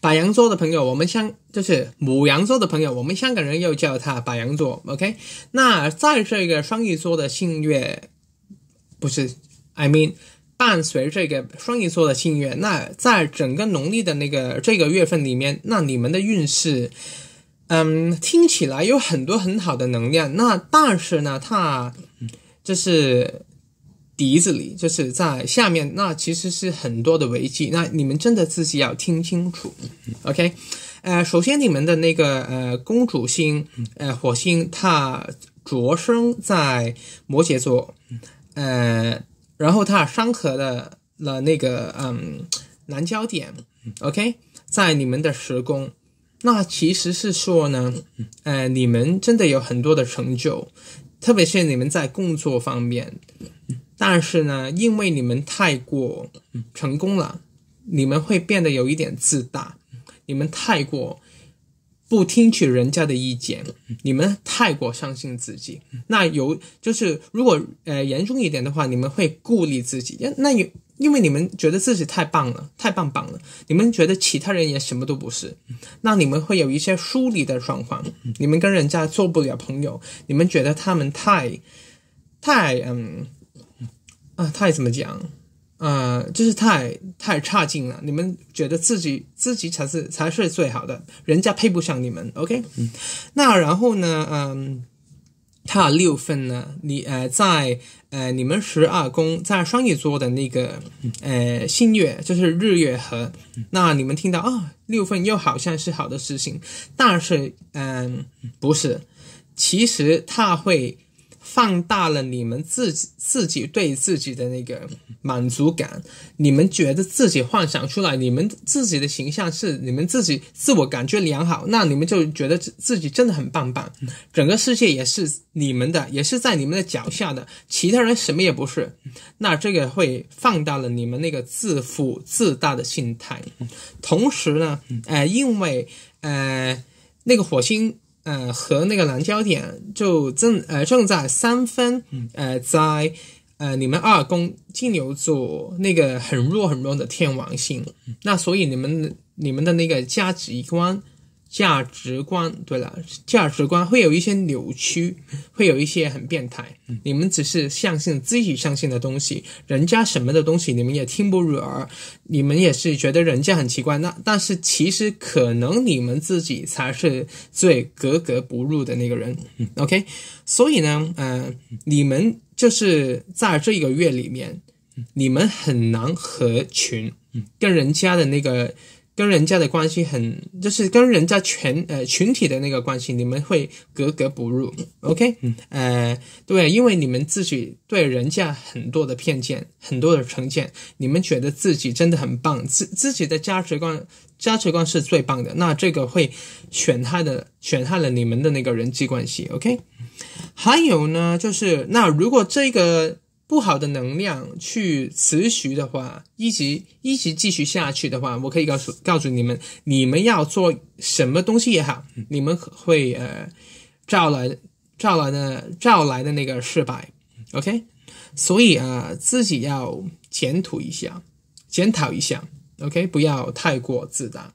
白羊座的朋友，我们香就是母羊座的朋友，我们香港人又叫他白羊座，OK？那在这个双鱼座的幸运，不是，I mean，伴随这个双鱼座的幸运，那在整个农历的那个这个月份里面，那你们的运势，嗯，听起来有很多很好的能量，那但是呢，它就是。笛子里就是在下面，那其实是很多的危机。那你们真的自己要听清楚，OK？呃，首先你们的那个呃，公主星呃，火星它着生在摩羯座，呃，然后它伤合的了那个嗯南焦点，OK？在你们的时宫，那其实是说呢，呃，你们真的有很多的成就，特别是你们在工作方面。但是呢，因为你们太过成功了，你们会变得有一点自大，你们太过不听取人家的意见，你们太过相信自己。那有就是，如果呃严重一点的话，你们会顾虑自己。那有因为你们觉得自己太棒了，太棒棒了，你们觉得其他人也什么都不是。那你们会有一些疏离的状况，你们跟人家做不了朋友。你们觉得他们太，太嗯。啊，太怎么讲？呃，就是太太差劲了。你们觉得自己自己才是才是最好的，人家配不上你们。OK，嗯，那然后呢？嗯，他六分呢？你呃，在呃你们十二宫在双鱼座的那个呃新月，就是日月和。那你们听到啊，六分又好像是好的事情，但是嗯，不是，其实他会。放大了你们自己自己对自己的那个满足感，你们觉得自己幻想出来你们自己的形象是你们自己自我感觉良好，那你们就觉得自自己真的很棒棒，整个世界也是你们的，也是在你们的脚下的，其他人什么也不是。那这个会放大了你们那个自负自大的心态，同时呢，哎，因为呃，那个火星。呃，和那个蓝焦点就正呃正在三分，呃在呃你们二宫金牛座那个很弱很弱的天王星，那所以你们你们的那个价值观。价值观，对了，价值观会有一些扭曲，会有一些很变态。你们只是相信自己相信的东西，人家什么的东西你们也听不入耳，你们也是觉得人家很奇怪。那但是其实可能你们自己才是最格格不入的那个人。OK，所以呢，呃，你们就是在这一个月里面，你们很难合群，跟人家的那个。跟人家的关系很，就是跟人家全呃群体的那个关系，你们会格格不入，OK？呃，对，因为你们自己对人家很多的偏见，很多的成见，你们觉得自己真的很棒，自自己的价值观价值观是最棒的，那这个会损害的损害了你们的那个人际关系，OK？还有呢，就是那如果这个。不好的能量去持续的话，一直一直继续下去的话，我可以告诉告诉你们，你们要做什么东西也好，你们会呃，招来招来的招来的那个失败，OK？所以啊，自己要检讨一下，检讨一下，OK？不要太过自大。